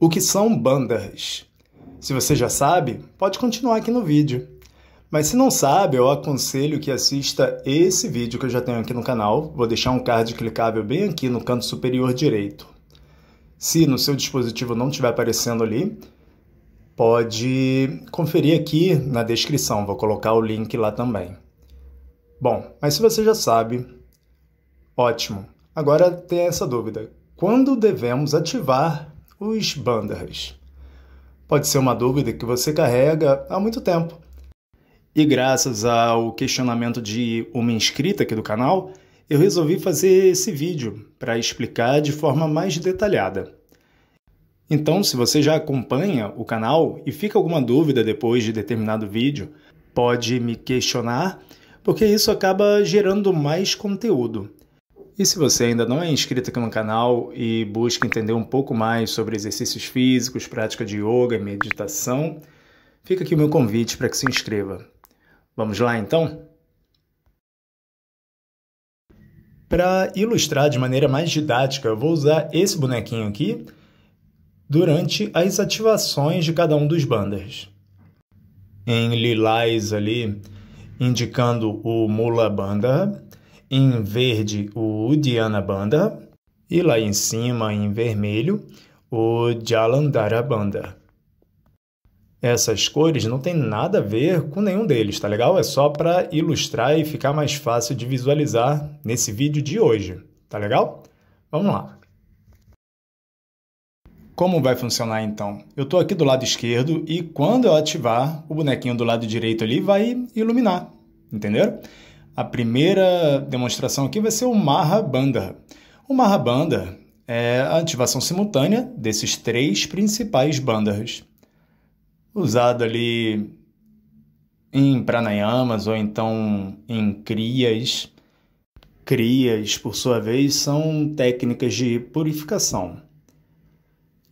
O que são bandas? Se você já sabe, pode continuar aqui no vídeo. Mas se não sabe, eu aconselho que assista esse vídeo que eu já tenho aqui no canal. Vou deixar um card clicável bem aqui no canto superior direito. Se no seu dispositivo não estiver aparecendo ali, pode conferir aqui na descrição. Vou colocar o link lá também. Bom, mas se você já sabe, ótimo. Agora tem essa dúvida. Quando devemos ativar os Banderas. Pode ser uma dúvida que você carrega há muito tempo. E graças ao questionamento de uma inscrita aqui do canal, eu resolvi fazer esse vídeo para explicar de forma mais detalhada. Então, se você já acompanha o canal e fica alguma dúvida depois de determinado vídeo, pode me questionar, porque isso acaba gerando mais conteúdo. E se você ainda não é inscrito aqui no canal e busca entender um pouco mais sobre exercícios físicos, prática de yoga e meditação, fica aqui o meu convite para que se inscreva. Vamos lá então? Para ilustrar de maneira mais didática, eu vou usar esse bonequinho aqui durante as ativações de cada um dos bandas. Em lilás ali, indicando o Mula Bandha, em verde o Udiana Banda e lá em cima em vermelho o Jalandhara Banda. Essas cores não tem nada a ver com nenhum deles, tá legal? É só para ilustrar e ficar mais fácil de visualizar nesse vídeo de hoje, tá legal? Vamos lá. Como vai funcionar então? Eu estou aqui do lado esquerdo e quando eu ativar, o bonequinho do lado direito ali vai iluminar, entenderam? A primeira demonstração aqui vai ser o Mahabandha. O Mahabandha é a ativação simultânea desses três principais bandhas, usado ali em pranayamas ou então em kriyas. Kriyas, por sua vez, são técnicas de purificação.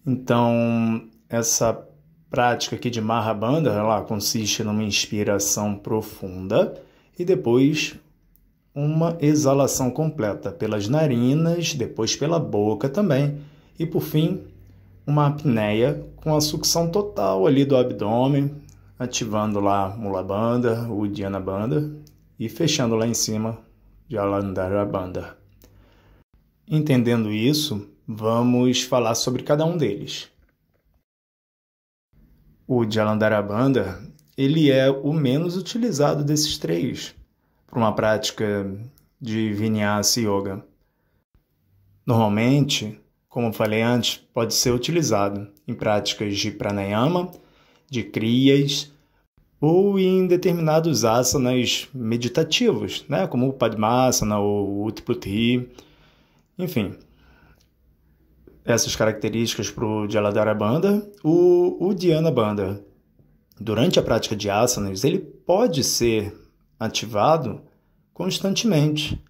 Então, essa prática aqui de Mahabandha, ela consiste numa inspiração profunda e depois uma exalação completa pelas narinas, depois pela boca também, e por fim, uma apneia com a sucção total ali do abdômen, ativando lá o mula banda, o diana banda e fechando lá em cima o alandara banda. Entendendo isso, vamos falar sobre cada um deles. O Jalandharabandha ele é o menos utilizado desses três para uma prática de vinyasa yoga. Normalmente, como falei antes, pode ser utilizado em práticas de pranayama, de kriyas ou em determinados asanas meditativos, né, como o Padmasana ou o Utpati. Enfim, essas características para o Jaladhara Bandha, o, o Dhyana Bandha durante a prática de asanas, ele pode ser ativado constantemente.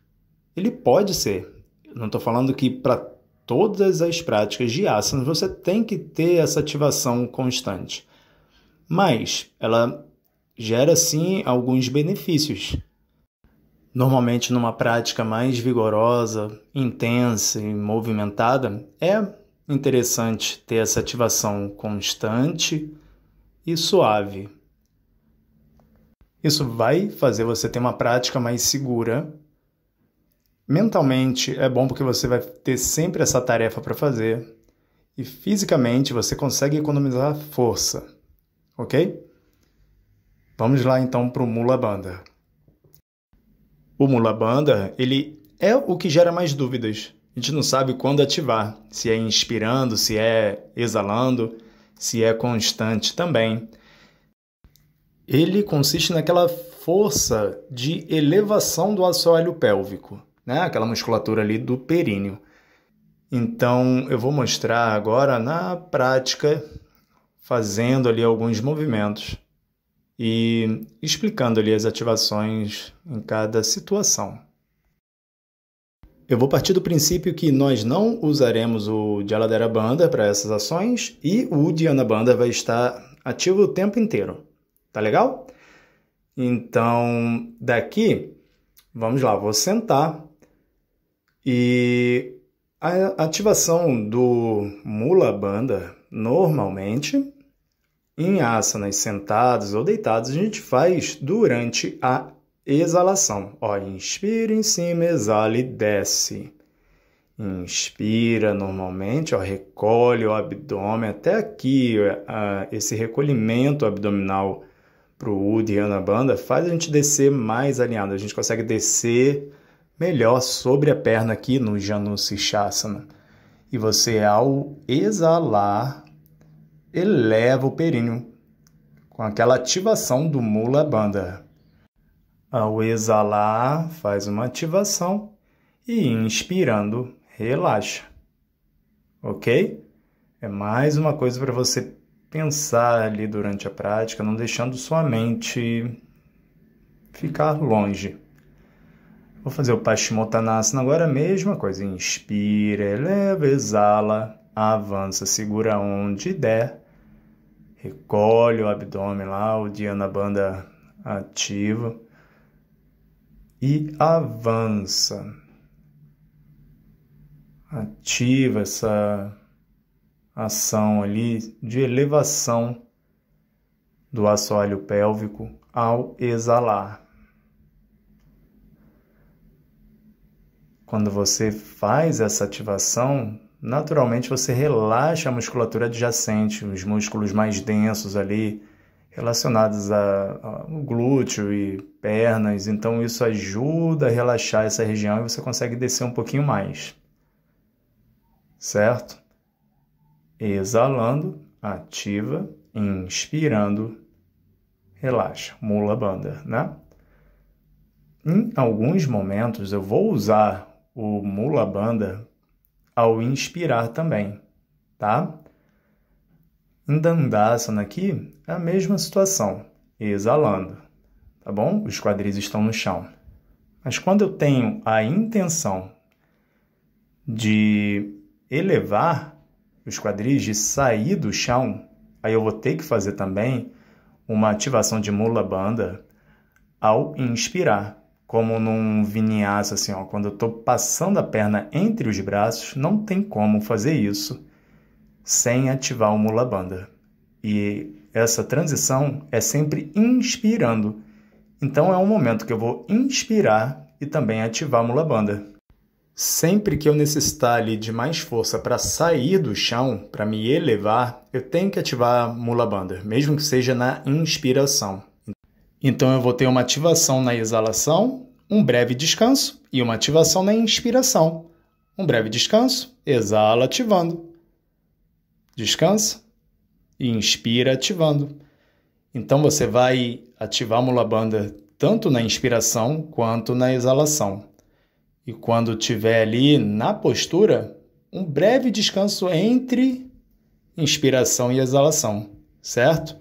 Ele pode ser. Eu não estou falando que para todas as práticas de asanas você tem que ter essa ativação constante. Mas ela gera sim alguns benefícios. Normalmente, numa prática mais vigorosa, intensa e movimentada, é interessante ter essa ativação constante e suave. Isso vai fazer você ter uma prática mais segura. Mentalmente é bom porque você vai ter sempre essa tarefa para fazer. E fisicamente você consegue economizar força, ok? Vamos lá então para o Mula Banda. O Mula Banda ele é o que gera mais dúvidas. A gente não sabe quando ativar, se é inspirando, se é exalando se é constante também, ele consiste naquela força de elevação do assoalho pélvico, né? aquela musculatura ali do períneo. Então eu vou mostrar agora na prática, fazendo ali alguns movimentos e explicando ali as ativações em cada situação. Eu vou partir do princípio que nós não usaremos o Jaladera Banda para essas ações e o Diana Banda vai estar ativo o tempo inteiro. Tá legal? Então, daqui, vamos lá, vou sentar e a ativação do Mula Banda normalmente em asanas né, sentados ou deitados a gente faz durante a exalação. Ó, inspira em cima, exala e desce. Inspira normalmente, ó, recolhe o abdômen até aqui, ó, ah, esse recolhimento abdominal para o U Banda faz a gente descer mais alinhado. A gente consegue descer melhor sobre a perna aqui no Janushasana. E você, ao exalar, eleva o períneo com aquela ativação do Mula banda. Ao exalar, faz uma ativação e inspirando, relaxa. Ok? É mais uma coisa para você pensar ali durante a prática, não deixando sua mente ficar longe. Vou fazer o Paschimottanasana agora, a mesma coisa. Inspira, eleva, exala, avança, segura onde der. Recolhe o abdômen lá, o Dhyana Banda ativa e avança. Ativa essa ação ali de elevação do assoalho pélvico ao exalar. Quando você faz essa ativação, naturalmente você relaxa a musculatura adjacente, os músculos mais densos ali, relacionadas ao glúteo e pernas, então isso ajuda a relaxar essa região e você consegue descer um pouquinho mais. Certo? Exalando, ativa, inspirando, relaxa, mula banda, né? Em alguns momentos eu vou usar o mula banda ao inspirar também, tá? Dandasana aqui é a mesma situação, exalando, tá bom? Os quadris estão no chão. Mas quando eu tenho a intenção de elevar os quadris, de sair do chão, aí eu vou ter que fazer também uma ativação de mula banda ao inspirar. Como num vinyasa, assim, ó, quando eu estou passando a perna entre os braços, não tem como fazer isso sem ativar o mula banda. E essa transição é sempre inspirando. Então é um momento que eu vou inspirar e também ativar a mula banda. Sempre que eu necessitar ali de mais força para sair do chão, para me elevar, eu tenho que ativar a mula banda, mesmo que seja na inspiração. Então eu vou ter uma ativação na exalação, um breve descanso e uma ativação na inspiração. Um breve descanso, exala ativando. Descansa e inspira ativando. Então você vai ativar a mula banda tanto na inspiração quanto na exalação. E quando tiver ali na postura, um breve descanso entre inspiração e exalação, certo?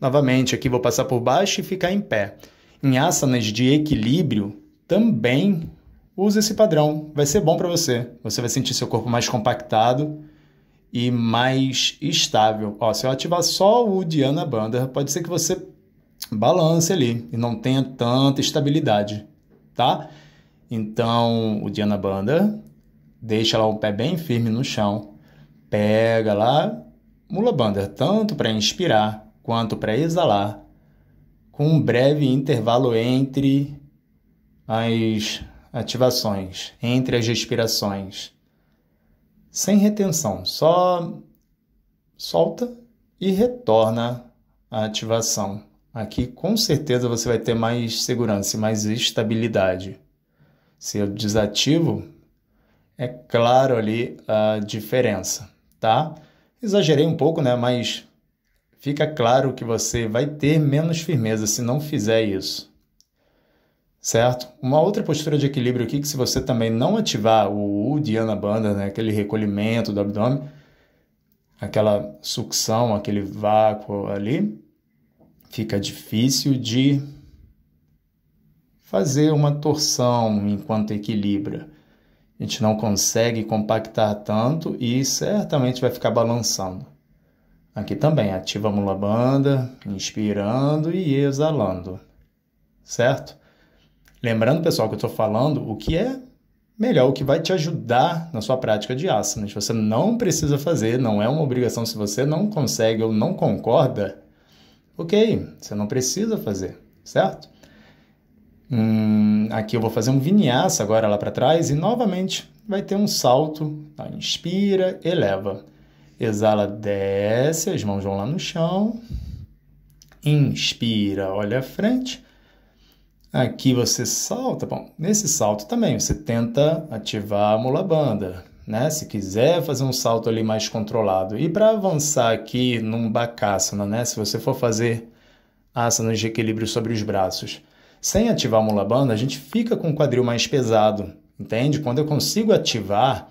Novamente, aqui vou passar por baixo e ficar em pé. Em asanas de equilíbrio, também use esse padrão. Vai ser bom para você. Você vai sentir seu corpo mais compactado, e mais estável. Ó, se eu ativar só o Diana Banda, pode ser que você balance ali e não tenha tanta estabilidade, tá? Então, o Diana Banda, deixa lá o pé bem firme no chão, pega lá Mula Banda, tanto para inspirar quanto para exalar, com um breve intervalo entre as ativações, entre as respirações sem retenção, só solta e retorna a ativação. Aqui com certeza você vai ter mais segurança e mais estabilidade. Se eu desativo, é claro ali a diferença, tá? Exagerei um pouco, né? Mas fica claro que você vai ter menos firmeza se não fizer isso. Certo? Uma outra postura de equilíbrio aqui, que se você também não ativar o diana banda, né, aquele recolhimento do abdômen, aquela sucção, aquele vácuo ali, fica difícil de fazer uma torção enquanto equilibra. A gente não consegue compactar tanto e certamente vai ficar balançando. Aqui também, ativa a mula banda, inspirando e exalando, certo? Lembrando, pessoal, que eu estou falando o que é melhor, o que vai te ajudar na sua prática de asanas. Você não precisa fazer, não é uma obrigação. Se você não consegue ou não concorda, ok, você não precisa fazer, certo? Hum, aqui eu vou fazer um vinyasa agora lá para trás e novamente vai ter um salto. Tá? Inspira, eleva. Exala, desce, as mãos vão lá no chão. Inspira, olha a frente. Aqui você salta, bom, nesse salto também você tenta ativar a mula banda, né? Se quiser fazer um salto ali mais controlado. E para avançar aqui num bakasana, né? Se você for fazer asanas de equilíbrio sobre os braços, sem ativar a mula banda, a gente fica com o quadril mais pesado, entende? Quando eu consigo ativar,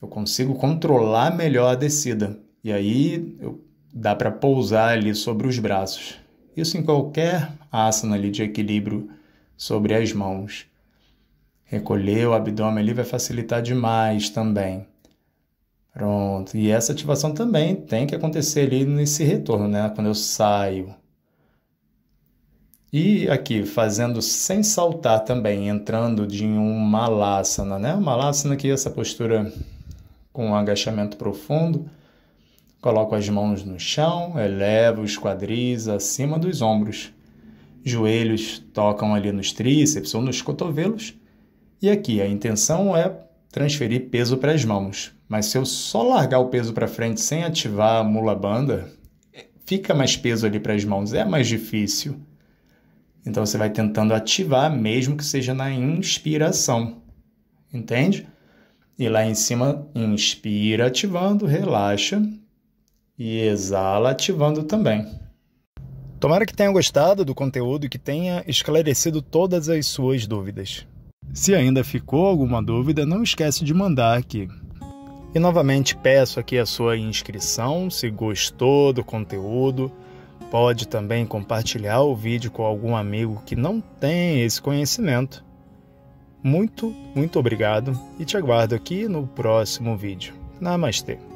eu consigo controlar melhor a descida. E aí eu, dá para pousar ali sobre os braços. Isso em qualquer asana ali de equilíbrio sobre as mãos. Recolher o abdômen ali vai facilitar demais também. Pronto. E essa ativação também tem que acontecer ali nesse retorno, né? Quando eu saio. E aqui, fazendo sem saltar também, entrando de um malasana, né? Uma malasana que essa postura com um agachamento profundo. Coloco as mãos no chão, elevo os quadris acima dos ombros joelhos tocam ali nos tríceps ou nos cotovelos. E aqui a intenção é transferir peso para as mãos. Mas se eu só largar o peso para frente sem ativar a mula banda, fica mais peso ali para as mãos, é mais difícil. Então você vai tentando ativar, mesmo que seja na inspiração. Entende? E lá em cima, inspira ativando, relaxa e exala ativando também. Tomara que tenha gostado do conteúdo e que tenha esclarecido todas as suas dúvidas. Se ainda ficou alguma dúvida, não esquece de mandar aqui. E novamente peço aqui a sua inscrição, se gostou do conteúdo, pode também compartilhar o vídeo com algum amigo que não tem esse conhecimento. Muito, muito obrigado e te aguardo aqui no próximo vídeo. Namastê!